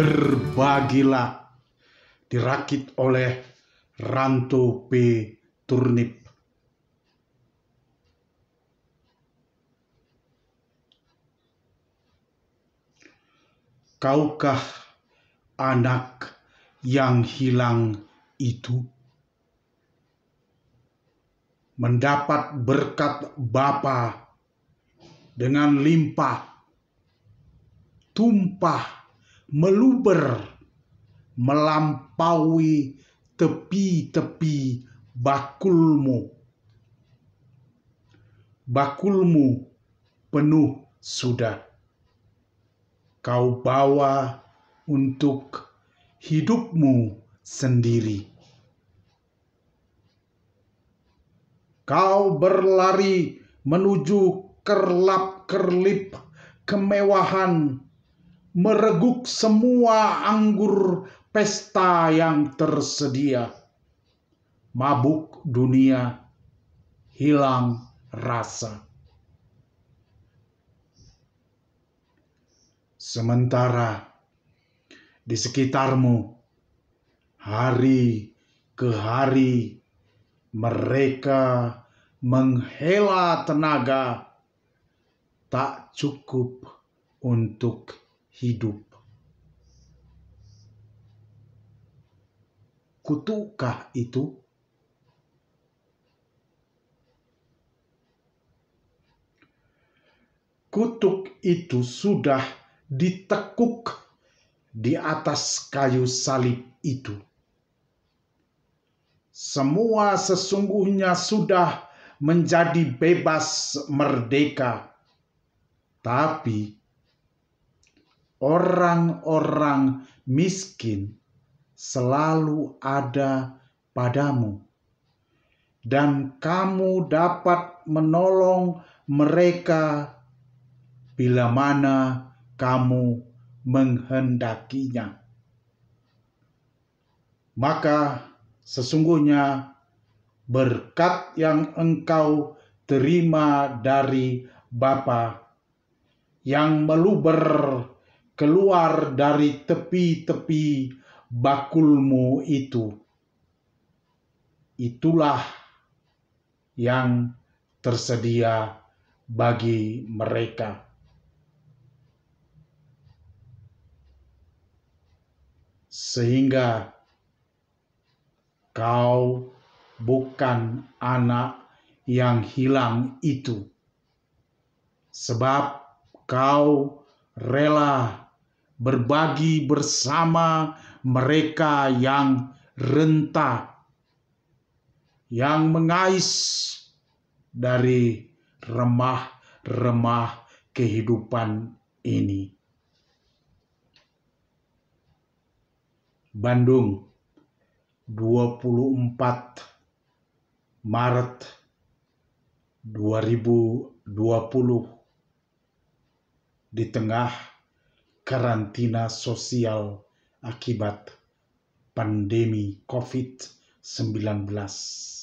Berbagilah dirakit oleh Ranto P. Turnip. Kaukah anak yang hilang itu? Mendapat berkat Bapa dengan limpah, tumpah meluber melampaui tepi-tepi bakulmu. Bakulmu penuh sudah. Kau bawa untuk hidupmu sendiri. Kau berlari menuju kerlap-kerlip kemewahan mereguk semua anggur pesta yang tersedia. Mabuk dunia, hilang rasa. Sementara di sekitarmu, hari ke hari, mereka menghela tenaga tak cukup untuk hidup. Kutukah itu? Kutuk itu sudah ditekuk di atas kayu salib itu. Semua sesungguhnya sudah menjadi bebas merdeka, tapi orang-orang miskin selalu ada padamu, dan kamu dapat menolong mereka bila mana kamu menghendakinya. Maka sesungguhnya berkat yang engkau terima dari Bapa yang meluber keluar dari tepi-tepi bakulmu itu. Itulah yang tersedia bagi mereka. Sehingga kau bukan anak yang hilang itu, sebab kau rela berbagi bersama mereka yang rentah, yang mengais dari remah-remah kehidupan ini. Bandung 24 Maret 2020 di tengah karantina sosial akibat pandemi COVID-19.